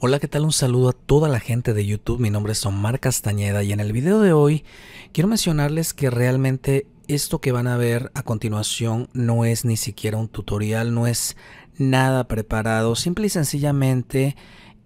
Hola, ¿qué tal? Un saludo a toda la gente de YouTube. Mi nombre es Omar Castañeda y en el video de hoy quiero mencionarles que realmente esto que van a ver a continuación no es ni siquiera un tutorial, no es nada preparado. Simple y sencillamente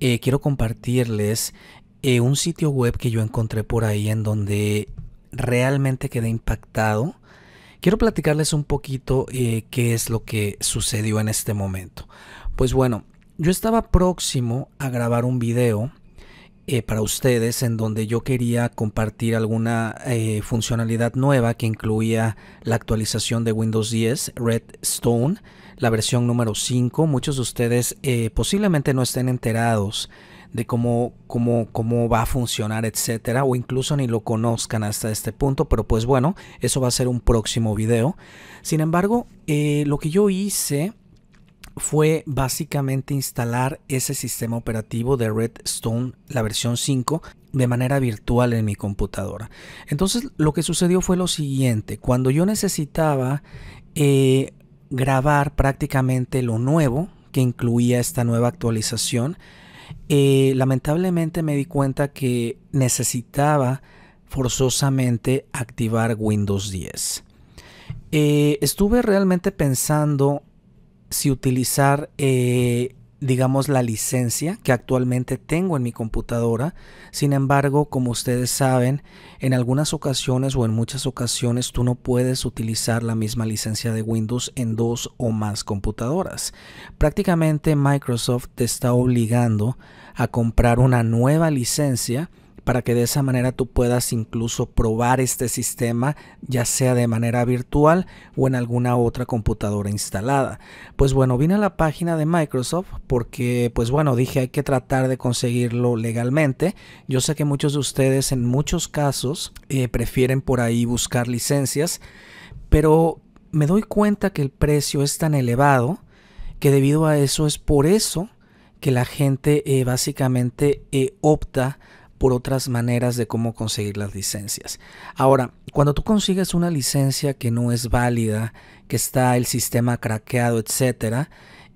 eh, quiero compartirles eh, un sitio web que yo encontré por ahí en donde realmente quedé impactado. Quiero platicarles un poquito eh, qué es lo que sucedió en este momento. Pues bueno, yo estaba próximo a grabar un video eh, para ustedes en donde yo quería compartir alguna eh, funcionalidad nueva que incluía la actualización de Windows 10 Redstone, la versión número 5. Muchos de ustedes eh, posiblemente no estén enterados de cómo, cómo, cómo va a funcionar, etcétera, o incluso ni lo conozcan hasta este punto, pero pues bueno, eso va a ser un próximo video. Sin embargo, lo que yo hice fue básicamente instalar ese sistema operativo de Redstone, la versión 5, de manera virtual en mi computadora. Entonces lo que sucedió fue lo siguiente, cuando yo necesitaba eh, grabar prácticamente lo nuevo que incluía esta nueva actualización, eh, lamentablemente me di cuenta que necesitaba forzosamente activar Windows 10. Eh, estuve realmente pensando si utilizar, eh, digamos, la licencia que actualmente tengo en mi computadora. Sin embargo, como ustedes saben, en algunas ocasiones o en muchas ocasiones tú no puedes utilizar la misma licencia de Windows en dos o más computadoras. Prácticamente Microsoft te está obligando a comprar una nueva licencia para que de esa manera tú puedas incluso probar este sistema ya sea de manera virtual o en alguna otra computadora instalada. Pues bueno, vine a la página de Microsoft porque pues bueno, dije hay que tratar de conseguirlo legalmente. Yo sé que muchos de ustedes en muchos casos eh, prefieren por ahí buscar licencias, pero me doy cuenta que el precio es tan elevado que debido a eso es por eso que la gente eh, básicamente eh, opta por otras maneras de cómo conseguir las licencias. Ahora, cuando tú consigues una licencia que no es válida, que está el sistema craqueado, etcétera,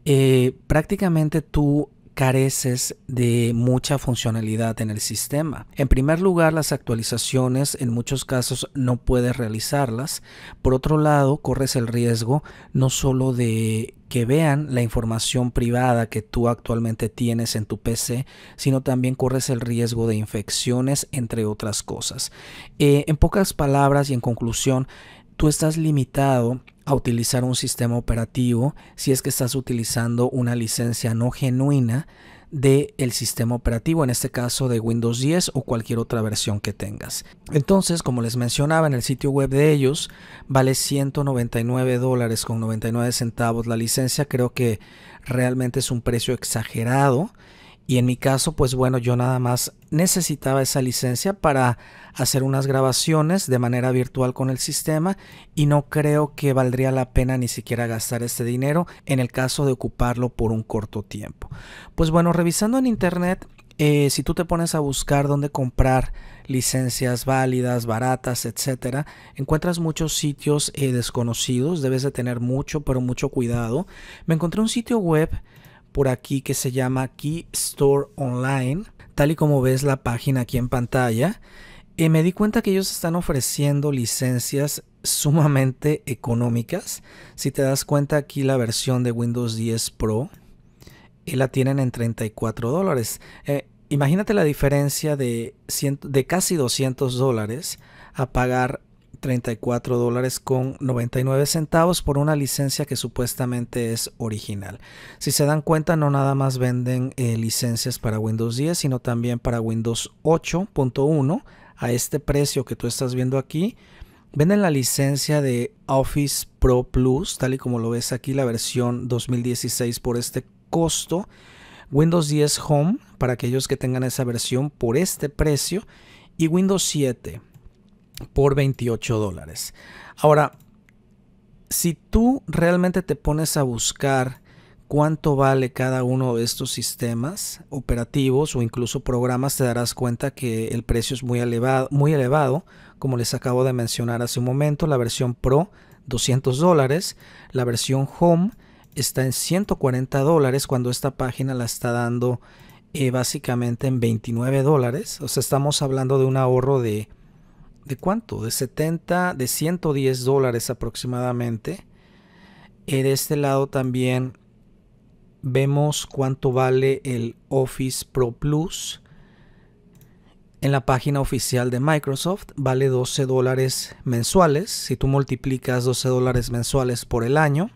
eh, prácticamente tú careces de mucha funcionalidad en el sistema. En primer lugar, las actualizaciones en muchos casos no puedes realizarlas. Por otro lado, corres el riesgo no solo de que vean la información privada que tú actualmente tienes en tu PC, sino también corres el riesgo de infecciones, entre otras cosas. Eh, en pocas palabras y en conclusión, tú estás limitado a utilizar un sistema operativo si es que estás utilizando una licencia no genuina del sistema operativo, en este caso de Windows 10 o cualquier otra versión que tengas. Entonces, como les mencionaba en el sitio web de ellos, vale 199 dólares con 99 centavos la licencia. Creo que realmente es un precio exagerado. Y en mi caso, pues bueno, yo nada más necesitaba esa licencia para hacer unas grabaciones de manera virtual con el sistema y no creo que valdría la pena ni siquiera gastar este dinero en el caso de ocuparlo por un corto tiempo. Pues bueno, revisando en internet, eh, si tú te pones a buscar dónde comprar licencias válidas, baratas, etcétera, encuentras muchos sitios eh, desconocidos, debes de tener mucho, pero mucho cuidado. Me encontré un sitio web por aquí que se llama Key Store Online, tal y como ves la página aquí en pantalla. y eh, me di cuenta que ellos están ofreciendo licencias sumamente económicas. Si te das cuenta aquí la versión de Windows 10 Pro y eh, la tienen en 34 dólares. Eh, imagínate la diferencia de, de casi 200 dólares a pagar 34 dólares con 99 centavos por una licencia que supuestamente es original. Si se dan cuenta, no nada más venden eh, licencias para Windows 10, sino también para Windows 8.1 a este precio que tú estás viendo aquí. Venden la licencia de Office Pro Plus, tal y como lo ves aquí, la versión 2016 por este costo. Windows 10 Home, para aquellos que tengan esa versión, por este precio. Y Windows 7 por 28 dólares. Ahora, si tú realmente te pones a buscar cuánto vale cada uno de estos sistemas operativos o incluso programas, te darás cuenta que el precio es muy elevado, muy elevado como les acabo de mencionar hace un momento, la versión Pro 200 dólares, la versión Home está en 140 dólares cuando esta página la está dando eh, básicamente en 29 dólares, o sea, estamos hablando de un ahorro de ¿de cuánto? De 70, de 110 dólares aproximadamente. en este lado también vemos cuánto vale el Office Pro Plus. En la página oficial de Microsoft vale 12 dólares mensuales. Si tú multiplicas 12 dólares mensuales por el año,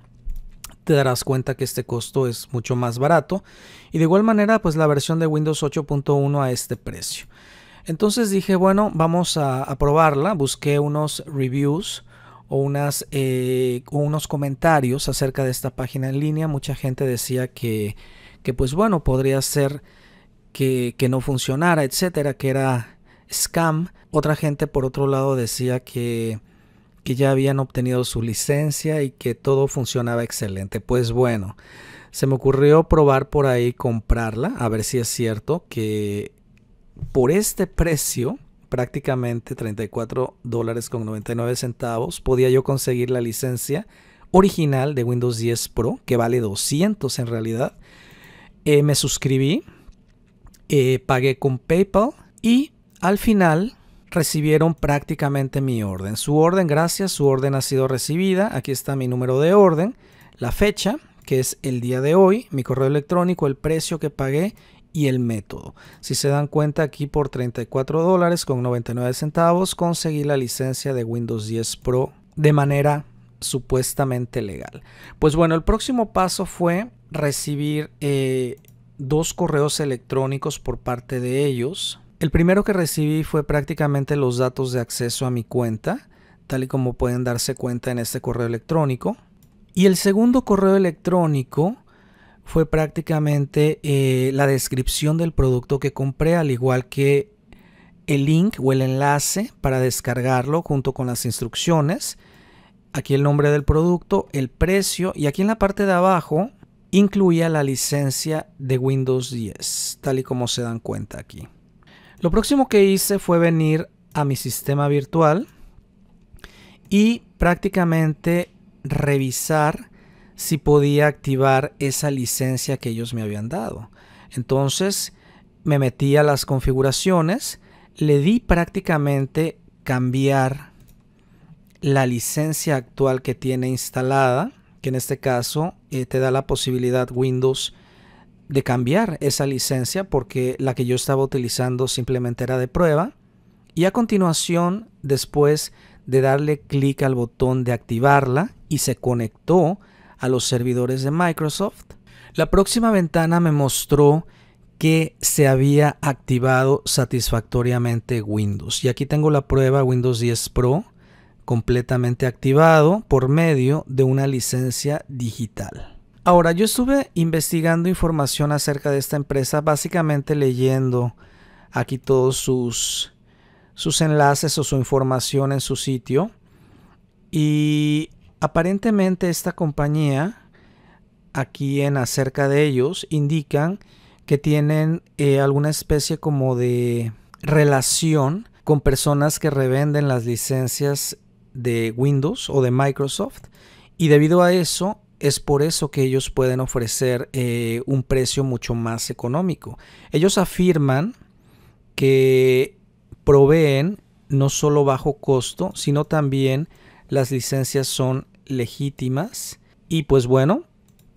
te darás cuenta que este costo es mucho más barato. Y de igual manera, pues la versión de Windows 8.1 a este precio. Entonces dije, bueno, vamos a, probarla. Busqué unos reviews o unas, eh, unos comentarios acerca de esta página en línea. Mucha gente decía que, que pues bueno, podría ser que, que, no funcionara, etcétera, que era scam. Otra gente, por otro lado, decía que, que ya habían obtenido su licencia y que todo funcionaba excelente. Pues bueno, se me ocurrió probar por ahí comprarla, a ver si es cierto que por este precio, prácticamente 34 centavos, podía yo conseguir la licencia original de Windows 10 Pro, que vale 200 en realidad. Eh, me suscribí, eh, pagué con PayPal y al final recibieron prácticamente mi orden. Su orden, gracias, su orden ha sido recibida. Aquí está mi número de orden, la fecha, que es el día de hoy, mi correo electrónico, el precio que pagué y el método. Si se dan cuenta aquí por 34 dólares con 99 centavos conseguí la licencia de Windows 10 Pro de manera supuestamente legal. Pues bueno, el próximo paso fue recibir eh, dos correos electrónicos por parte de ellos. El primero que recibí fue prácticamente los datos de acceso a mi cuenta, tal y como pueden darse cuenta en este correo electrónico. Y el segundo correo electrónico fue prácticamente eh, la descripción del producto que compré, al igual que el link o el enlace para descargarlo junto con las instrucciones. Aquí el nombre del producto, el precio y aquí en la parte de abajo incluía la licencia de Windows 10, tal y como se dan cuenta aquí. Lo próximo que hice fue venir a mi sistema virtual y prácticamente revisar si podía activar esa licencia que ellos me habían dado. Entonces me metí a las configuraciones, le di prácticamente cambiar la licencia actual que tiene instalada, que en este caso eh, te da la posibilidad Windows de cambiar esa licencia porque la que yo estaba utilizando simplemente era de prueba. Y a continuación, después de darle clic al botón de activarla y se conectó a los servidores de Microsoft. La próxima ventana me mostró que se había activado satisfactoriamente Windows. Y aquí tengo la prueba Windows 10 Pro completamente activado por medio de una licencia digital. Ahora, yo estuve investigando información acerca de esta empresa, básicamente leyendo aquí todos sus, sus enlaces o su información en su sitio. Y Aparentemente esta compañía, aquí en acerca de ellos, indican que tienen eh, alguna especie como de relación con personas que revenden las licencias de Windows o de Microsoft y debido a eso es por eso que ellos pueden ofrecer eh, un precio mucho más económico. Ellos afirman que proveen no solo bajo costo, sino también las licencias son legítimas. Y pues bueno,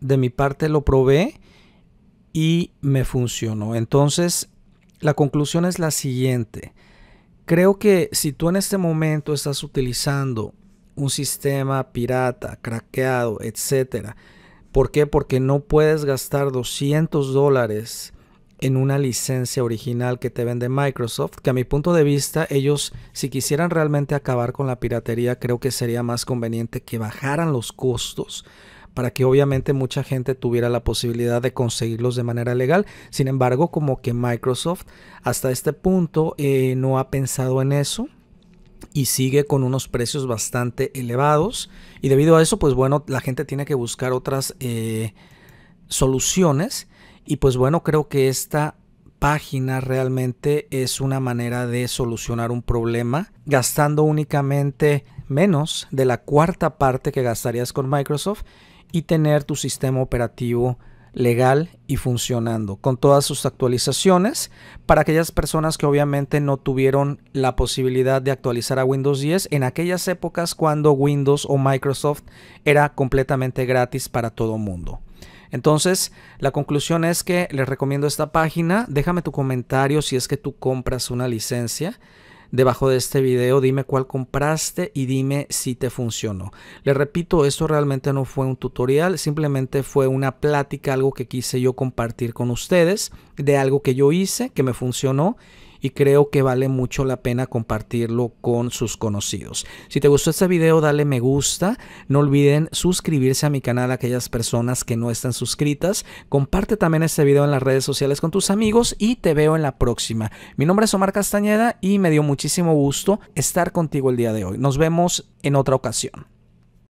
de mi parte lo probé y me funcionó. Entonces, la conclusión es la siguiente. Creo que si tú en este momento estás utilizando un sistema pirata, craqueado, etcétera, ¿por qué? Porque no puedes gastar 200 dólares en una licencia original que te vende Microsoft, que a mi punto de vista ellos si quisieran realmente acabar con la piratería, creo que sería más conveniente que bajaran los costos para que obviamente mucha gente tuviera la posibilidad de conseguirlos de manera legal. Sin embargo, como que Microsoft hasta este punto eh, no ha pensado en eso y sigue con unos precios bastante elevados. Y debido a eso, pues bueno, la gente tiene que buscar otras eh, soluciones y pues bueno, creo que esta página realmente es una manera de solucionar un problema gastando únicamente menos de la cuarta parte que gastarías con Microsoft y tener tu sistema operativo legal y funcionando con todas sus actualizaciones para aquellas personas que obviamente no tuvieron la posibilidad de actualizar a Windows 10 en aquellas épocas cuando Windows o Microsoft era completamente gratis para todo mundo. Entonces, la conclusión es que les recomiendo esta página. Déjame tu comentario si es que tú compras una licencia. Debajo de este video dime cuál compraste y dime si te funcionó. Les repito, esto realmente no fue un tutorial, simplemente fue una plática, algo que quise yo compartir con ustedes de algo que yo hice, que me funcionó y creo que vale mucho la pena compartirlo con sus conocidos. Si te gustó este video, dale me gusta. No olviden suscribirse a mi canal a aquellas personas que no están suscritas. Comparte también este video en las redes sociales con tus amigos y te veo en la próxima. Mi nombre es Omar Castañeda y me dio muchísimo gusto estar contigo el día de hoy. Nos vemos en otra ocasión.